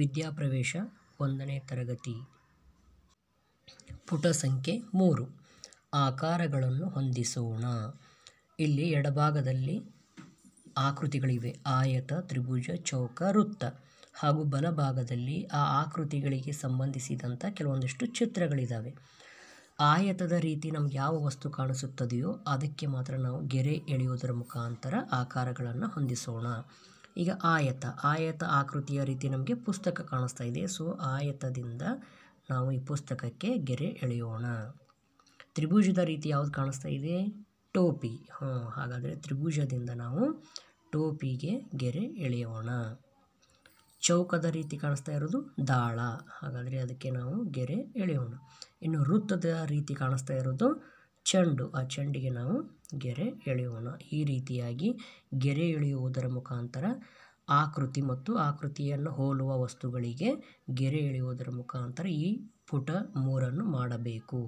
ವಿದ್ಯಾಪ್ರವೇಶ ಒಂದನೇ ತರಗತಿ ಪುಟ ಸಂಖ್ಯೆ ಮೂರು ಆಕಾರಗಳನ್ನು ಹೊಂದಿಸೋಣ ಇಲ್ಲಿ ಎಡಭಾಗದಲ್ಲಿ ಆಕೃತಿಗಳಿವೆ ಆಯತ ತ್ರಿಭುಜ ಚೌಕ ವೃತ್ತ ಹಾಗೂ ಬಲಭಾಗದಲ್ಲಿ ಆ ಆಕೃತಿಗಳಿಗೆ ಸಂಬಂಧಿಸಿದಂಥ ಕೆಲವೊಂದಿಷ್ಟು ಚಿತ್ರಗಳಿದ್ದಾವೆ ಆಯತದ ರೀತಿ ನಮ್ಗೆ ಯಾವ ವಸ್ತು ಕಾಣಿಸುತ್ತದೆಯೋ ಅದಕ್ಕೆ ಮಾತ್ರ ನಾವು ಗೆರೆ ಎಳೆಯುವುದರ ಮುಖಾಂತರ ಆಕಾರಗಳನ್ನು ಹೊಂದಿಸೋಣ ಈಗ ಆಯತ ಆಯತ ಆಕೃತಿಯ ರೀತಿ ನಮಗೆ ಪುಸ್ತಕ ಕಾಣಿಸ್ತಾ ಇದೆ ಸೊ ಆಯತದಿಂದ ನಾವು ಈ ಪುಸ್ತಕಕ್ಕೆ ಗೆರೆ ಎಳೆಯೋಣ ತ್ರಿಭುಜದ ರೀತಿ ಯಾವುದು ಕಾಣಿಸ್ತಾ ಇದೆ ಟೋಪಿ ಹಾಂ ಹಾಗಾದರೆ ತ್ರಿಭುಜದಿಂದ ನಾವು ಟೋಪಿಗೆ ಗೆರೆ ಎಳೆಯೋಣ ಚೌಕದ ರೀತಿ ಕಾಣಿಸ್ತಾ ಇರೋದು ದಾಳ ಹಾಗಾದರೆ ಅದಕ್ಕೆ ನಾವು ಗೆರೆ ಎಳೆಯೋಣ ಇನ್ನು ವೃತ್ತದ ರೀತಿ ಕಾಣಿಸ್ತಾ ಇರೋದು ಚೆಂಡು ಆ ಚೆಂಡಿಗೆ ನಾವು ಗೆರೆ ಎಳೆಯೋಣ ಈ ರೀತಿಯಾಗಿ ಗೆರೆ ಎಳೆಯುವುದರ ಮುಖಾಂತರ ಆಕೃತಿ ಮತ್ತು ಆಕೃತಿಯನ್ನು ಹೋಲುವ ವಸ್ತುಗಳಿಗೆ ಗೆರೆ ಎಳೆಯುವುದರ ಮುಖಾಂತರ ಈ ಪುಟ ಮೂರನ್ನು ಮಾಡಬೇಕು